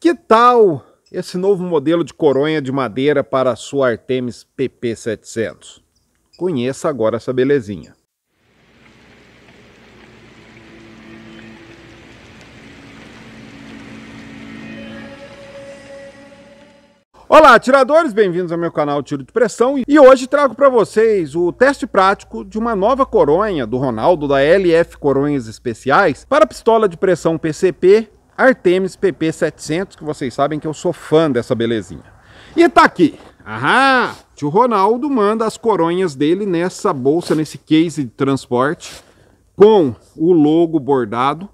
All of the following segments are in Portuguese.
Que tal esse novo modelo de coronha de madeira para a sua Artemis PP700? Conheça agora essa belezinha. Olá, atiradores, bem-vindos ao meu canal Tiro de Pressão e hoje trago para vocês o teste prático de uma nova coronha do Ronaldo da LF Coronhas Especiais para pistola de pressão PCP Artemis PP700, que vocês sabem que eu sou fã dessa belezinha. E tá aqui. Aham! Tio Ronaldo manda as coronhas dele nessa bolsa, nesse case de transporte, com o logo bordado.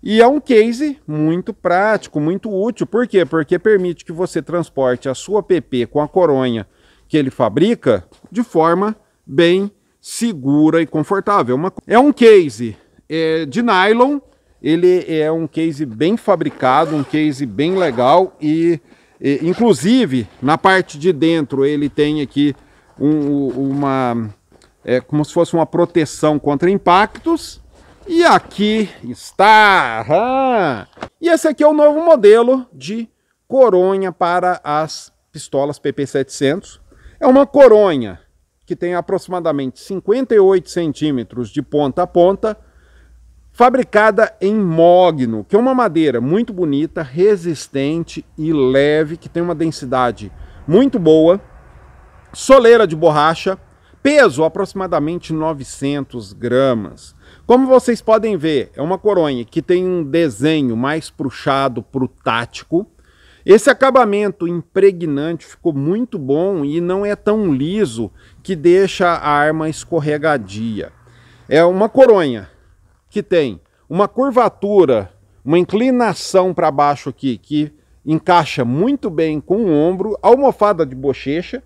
E é um case muito prático, muito útil. Por quê? Porque permite que você transporte a sua PP com a coronha que ele fabrica de forma bem segura e confortável. É uma... É um case é, de nylon ele é um case bem fabricado, um case bem legal e, e inclusive na parte de dentro ele tem aqui um, uma é como se fosse uma proteção contra impactos. E aqui está. e esse aqui é o novo modelo de coronha para as pistolas PP700. É uma coronha que tem aproximadamente 58 centímetros de ponta a ponta Fabricada em mogno, que é uma madeira muito bonita, resistente e leve, que tem uma densidade muito boa. Soleira de borracha, peso aproximadamente 900 gramas. Como vocês podem ver, é uma coronha que tem um desenho mais puxado para o tático. Esse acabamento impregnante ficou muito bom e não é tão liso que deixa a arma escorregadia. É uma coronha que tem uma curvatura, uma inclinação para baixo aqui que encaixa muito bem com o ombro, almofada de bochecha,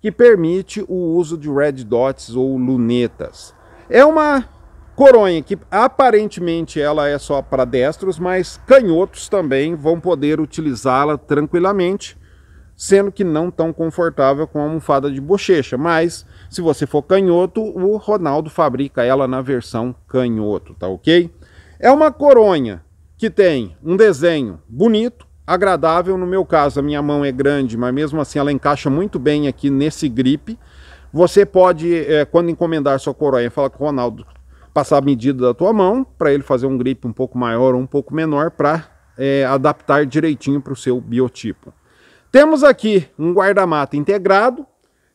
que permite o uso de red dots ou lunetas. É uma coronha que aparentemente ela é só para destros, mas canhotos também vão poder utilizá-la tranquilamente sendo que não tão confortável com a almofada de bochecha, mas se você for canhoto, o Ronaldo fabrica ela na versão canhoto, tá ok? É uma coronha que tem um desenho bonito, agradável, no meu caso a minha mão é grande, mas mesmo assim ela encaixa muito bem aqui nesse gripe. Você pode, é, quando encomendar sua coronha, falar com o Ronaldo, passar a medida da tua mão, para ele fazer um gripe um pouco maior ou um pouco menor, para é, adaptar direitinho para o seu biotipo. Temos aqui um guarda-mato integrado.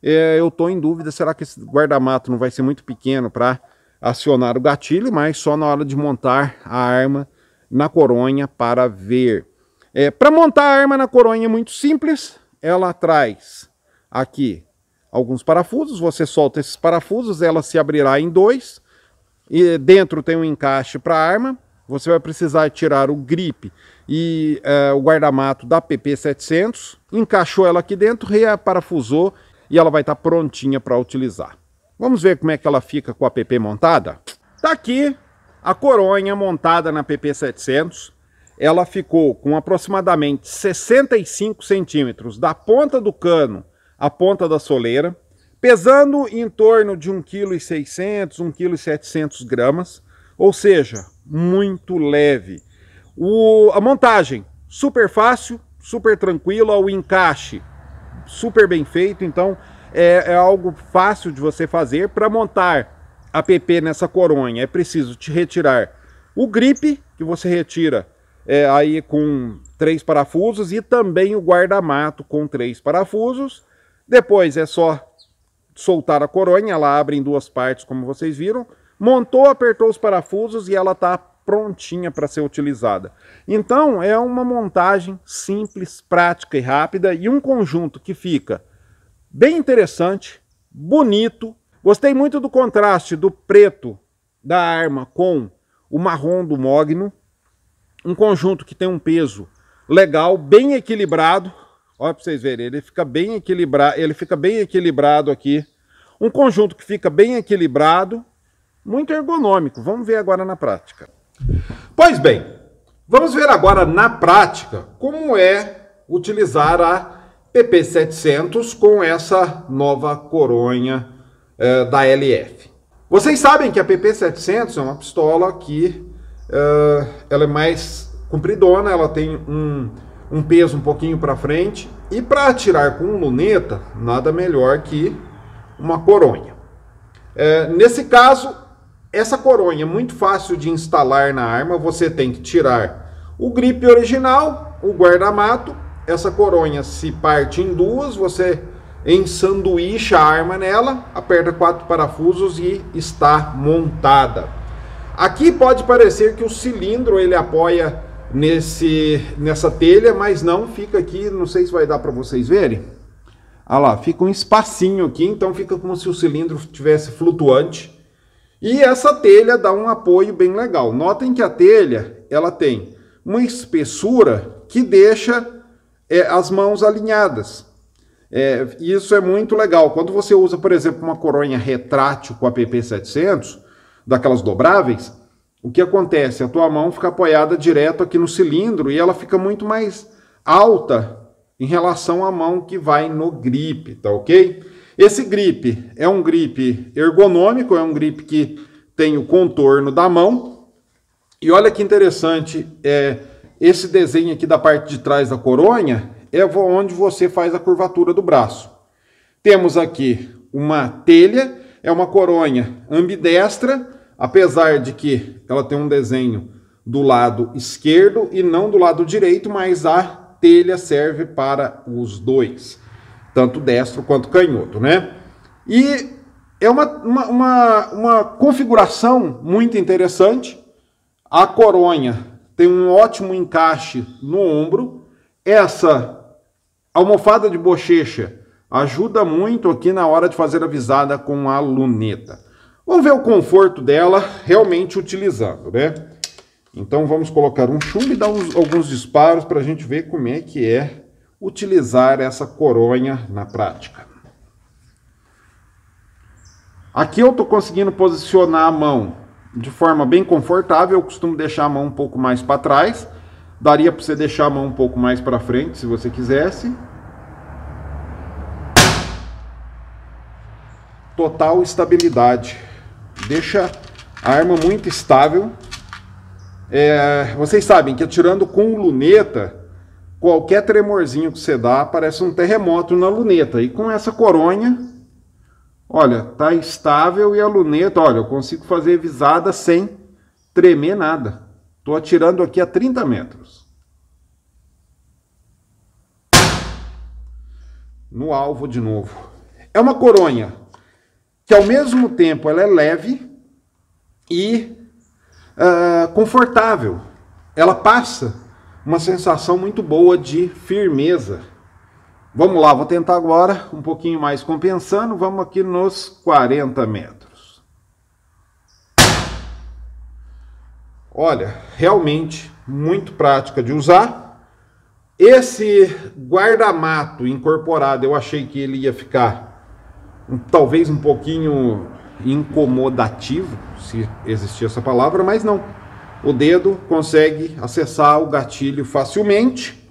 É, eu estou em dúvida, será que esse guarda-mato não vai ser muito pequeno para acionar o gatilho, mas só na hora de montar a arma na coronha para ver. É, para montar a arma na coronha é muito simples, ela traz aqui alguns parafusos, você solta esses parafusos, ela se abrirá em dois, e dentro tem um encaixe para a arma, você vai precisar tirar o grip e eh, o guardamato da PP700, encaixou ela aqui dentro, reaparafusou e ela vai estar tá prontinha para utilizar. Vamos ver como é que ela fica com a PP montada? Tá aqui a coronha montada na PP700. Ela ficou com aproximadamente 65 centímetros da ponta do cano à ponta da soleira, pesando em torno de 1,6 kg, 1,7 kg, ou seja, muito leve. O, a montagem, super fácil, super tranquila, o encaixe, super bem feito, então é, é algo fácil de você fazer. Para montar a PP nessa coronha é preciso te retirar o grip, que você retira é, aí com três parafusos, e também o guarda-mato com três parafusos. Depois é só soltar a coronha, ela abre em duas partes, como vocês viram. Montou, apertou os parafusos e ela está prontinha para ser utilizada. Então, é uma montagem simples, prática e rápida e um conjunto que fica bem interessante, bonito. Gostei muito do contraste do preto da arma com o marrom do Mogno. Um conjunto que tem um peso legal, bem equilibrado. Olha para vocês verem, ele fica bem equilibrado, ele fica bem equilibrado aqui. Um conjunto que fica bem equilibrado, muito ergonômico. Vamos ver agora na prática. Pois bem, vamos ver agora na prática como é utilizar a PP700 com essa nova coronha eh, da LF. Vocês sabem que a PP700 é uma pistola que eh, ela é mais compridona, ela tem um, um peso um pouquinho para frente e para atirar com luneta, nada melhor que uma coronha. Eh, nesse caso, essa coronha é muito fácil de instalar na arma, você tem que tirar o grip original, o guardamato, essa coronha se parte em duas, você ensanduícha a arma nela, aperta quatro parafusos e está montada. Aqui pode parecer que o cilindro ele apoia nesse nessa telha, mas não fica aqui, não sei se vai dar para vocês verem. Ah lá, fica um espacinho aqui, então fica como se o cilindro tivesse flutuante. E essa telha dá um apoio bem legal. Notem que a telha ela tem uma espessura que deixa é, as mãos alinhadas. É, isso é muito legal. Quando você usa, por exemplo, uma coronha retrátil com a PP700, daquelas dobráveis, o que acontece? A tua mão fica apoiada direto aqui no cilindro e ela fica muito mais alta em relação à mão que vai no grip, tá ok? Esse grip é um grip ergonômico, é um grip que tem o contorno da mão. E olha que interessante, é, esse desenho aqui da parte de trás da coronha é onde você faz a curvatura do braço. Temos aqui uma telha, é uma coronha ambidestra, apesar de que ela tem um desenho do lado esquerdo e não do lado direito, mas a telha serve para os dois tanto destro quanto canhoto, né? E é uma, uma, uma, uma configuração muito interessante. A coronha tem um ótimo encaixe no ombro. Essa almofada de bochecha ajuda muito aqui na hora de fazer a visada com a luneta. Vamos ver o conforto dela realmente utilizando, né? Então vamos colocar um chumbo e dar uns, alguns disparos para a gente ver como é que é utilizar essa coronha na prática. Aqui eu estou conseguindo posicionar a mão de forma bem confortável, eu costumo deixar a mão um pouco mais para trás, daria para você deixar a mão um pouco mais para frente se você quisesse. Total estabilidade, deixa a arma muito estável. É, vocês sabem que atirando com luneta, qualquer tremorzinho que você dá parece um terremoto na luneta. E com essa coronha, olha, tá estável e a luneta, olha, eu consigo fazer visada sem tremer nada. Tô atirando aqui a 30 metros. No alvo de novo. É uma coronha que ao mesmo tempo ela é leve e uh, confortável. Ela passa uma sensação muito boa de firmeza. Vamos lá, vou tentar agora um pouquinho mais compensando. Vamos aqui nos 40 metros. Olha, realmente muito prática de usar. Esse guardamato incorporado, eu achei que ele ia ficar talvez um pouquinho incomodativo, se existia essa palavra, mas não o dedo consegue acessar o gatilho facilmente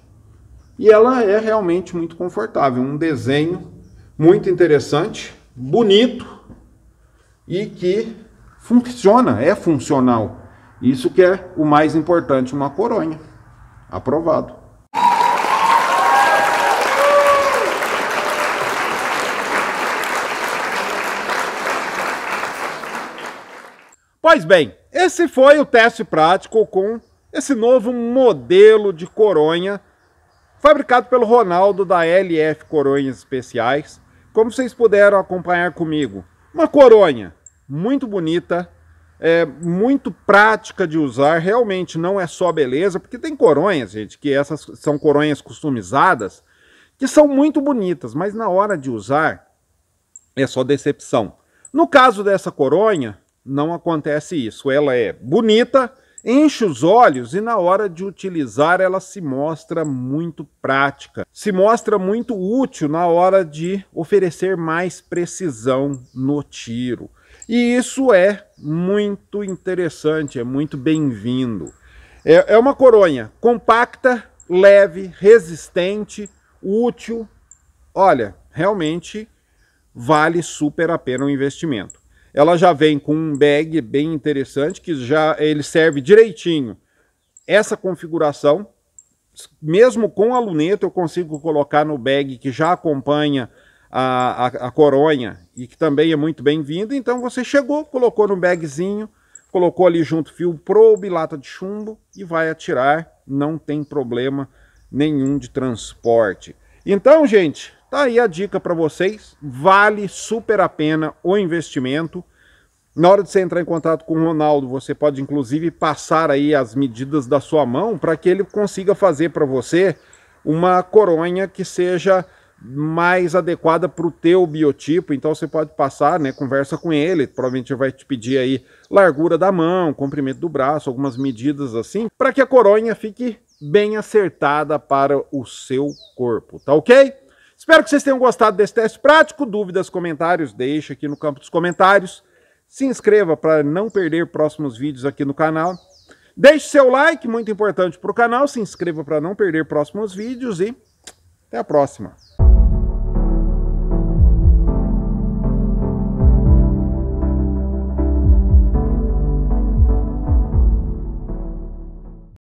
e ela é realmente muito confortável. Um desenho muito interessante, bonito e que funciona, é funcional. Isso que é o mais importante, uma coronha. Aprovado. Pois bem, esse foi o teste prático com esse novo modelo de coronha fabricado pelo Ronaldo da LF Coronhas Especiais. Como vocês puderam acompanhar comigo, uma coronha muito bonita, é muito prática de usar, realmente não é só beleza, porque tem coronhas, gente, que essas são coronhas customizadas, que são muito bonitas, mas na hora de usar é só decepção. No caso dessa coronha, não acontece isso. Ela é bonita, enche os olhos e na hora de utilizar ela se mostra muito prática, se mostra muito útil na hora de oferecer mais precisão no tiro. E isso é muito interessante, é muito bem-vindo. É, é uma coronha compacta, leve, resistente, útil. Olha, realmente vale super a pena o investimento. Ela já vem com um bag bem interessante, que já ele serve direitinho. Essa configuração, mesmo com a luneta, eu consigo colocar no bag que já acompanha a, a, a coronha e que também é muito bem-vinda. Então você chegou, colocou no bagzinho, colocou ali junto fio probe, lata de chumbo e vai atirar. Não tem problema nenhum de transporte. Então, gente, Tá aí a dica para vocês, vale super a pena o investimento. Na hora de você entrar em contato com o Ronaldo, você pode inclusive passar aí as medidas da sua mão para que ele consiga fazer para você uma coronha que seja mais adequada para o teu biotipo. Então você pode passar, né, conversa com ele, provavelmente vai te pedir aí largura da mão, comprimento do braço, algumas medidas assim, para que a coronha fique bem acertada para o seu corpo, tá OK? Espero que vocês tenham gostado desse teste prático. Dúvidas, comentários, deixa aqui no campo dos comentários. Se inscreva para não perder próximos vídeos aqui no canal. Deixe seu like, muito importante para o canal. Se inscreva para não perder próximos vídeos e até a próxima.